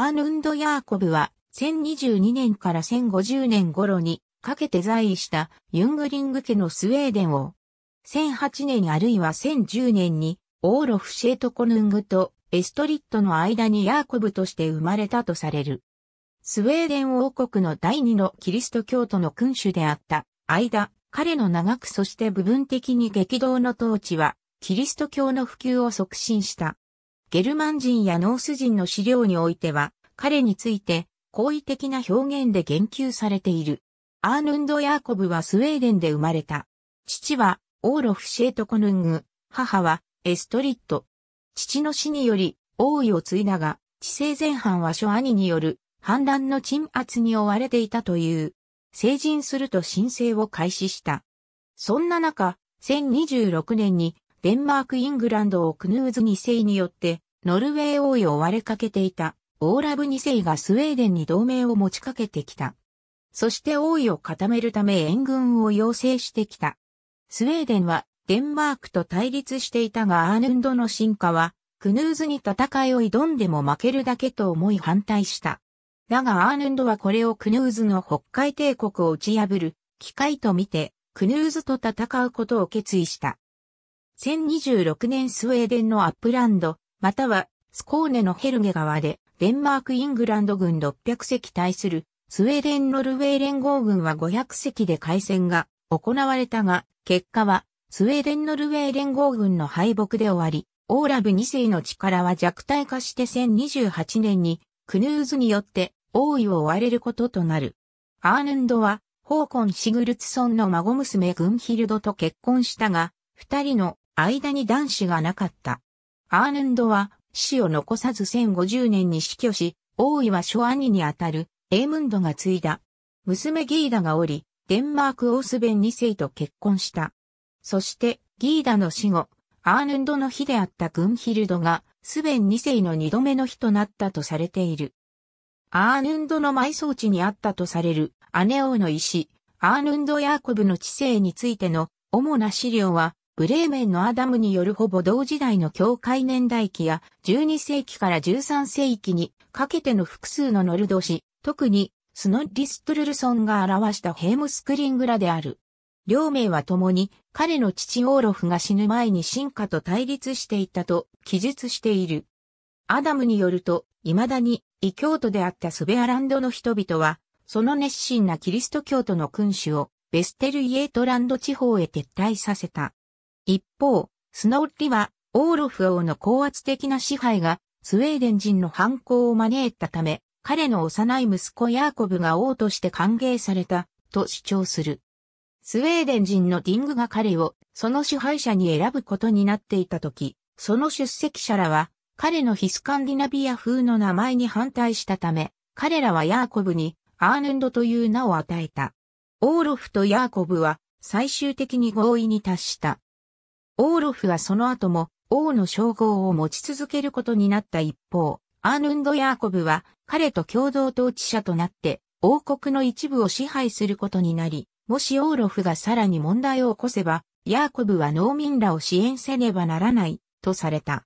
アーヌンド・ヤーコブは、1022年から1050年頃にかけて在位したユングリング家のスウェーデンを、1008年あるいは1010年にオーロフ・シェートコヌングとエストリットの間にヤーコブとして生まれたとされる。スウェーデン王国の第二のキリスト教徒の君主であった間、彼の長くそして部分的に激動の統治は、キリスト教の普及を促進した。ゲルマン人やノース人の資料においては、彼について、好意的な表現で言及されている。アーヌンド・ヤーコブはスウェーデンで生まれた。父は、オーロフ・シェート・コヌング、母は、エストリット。父の死により、王位を継いだが、治世前半は諸兄による、反乱の鎮圧に追われていたという。成人すると申請を開始した。そんな中、1026年にデンマーク・イングランドをクヌーズ2世によって、ノルウェー王位を割れかけていた、オーラブ2世がスウェーデンに同盟を持ちかけてきた。そして王位を固めるため援軍を要請してきた。スウェーデンはデンマークと対立していたがアーヌンドの進化は、クヌーズに戦いを挑んでも負けるだけと思い反対した。だがアーヌンドはこれをクヌーズの北海帝国を打ち破る機会とみて、クヌーズと戦うことを決意した。1026年スウェーデンのアップランド、またはスコーネのヘルゲ川で、デンマーク・イングランド軍600隻対する、スウェーデン・ノルウェー連合軍は500隻で海戦が行われたが、結果は、スウェーデン・ノルウェー連合軍の敗北で終わり、オーラブ2世の力は弱体化して1028年に、クヌーズによって王位を追われることとなる。アーヌンドは、ホーコン・シグルツソンの孫娘グンヒルドと結婚したが、二人の間に男子がなかった。アーヌンドは死を残さず1050年に死去し、王位は諸兄にあたるエームンドが継いだ。娘ギーダがおり、デンマークオースベン2世と結婚した。そしてギーダの死後、アーヌンドの日であったグンヒルドがスベン2世の2度目の日となったとされている。アーヌンドの埋葬地にあったとされる姉王の石、アーヌンド・ヤーコブの知性についての主な資料はブレーメンのアダムによるほぼ同時代の教会年代記や12世紀から13世紀にかけての複数のノルド氏、特にスノッリストルルソンが表したヘームスクリングラである。両名は共に彼の父オーロフが死ぬ前に進化と対立していたと記述している。アダムによると、未だに異教徒であったスベアランドの人々は、その熱心なキリスト教徒の君主をベステルイエートランド地方へ撤退させた。一方、スノッリは、オーロフ王の高圧的な支配が、スウェーデン人の反抗を招いたため、彼の幼い息子ヤーコブが王として歓迎された、と主張する。スウェーデン人のディングが彼を、その支配者に選ぶことになっていたとき、その出席者らは、彼のヒスカンディナビア風の名前に反対したため、彼らはヤーコブにアーネンドという名を与えた。オーロフとヤーコブは最終的に合意に達した。オーロフはその後も王の称号を持ち続けることになった一方、アーヌンド・ヤーコブは彼と共同統治者となって王国の一部を支配することになり、もしオーロフがさらに問題を起こせば、ヤーコブは農民らを支援せねばならない、とされた。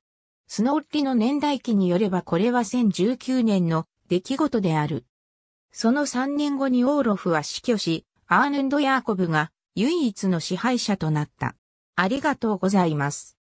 スノッリの年代記によればこれは1019年の出来事である。その3年後にオーロフは死去し、アーヌンド・ヤーコブが唯一の支配者となった。ありがとうございます。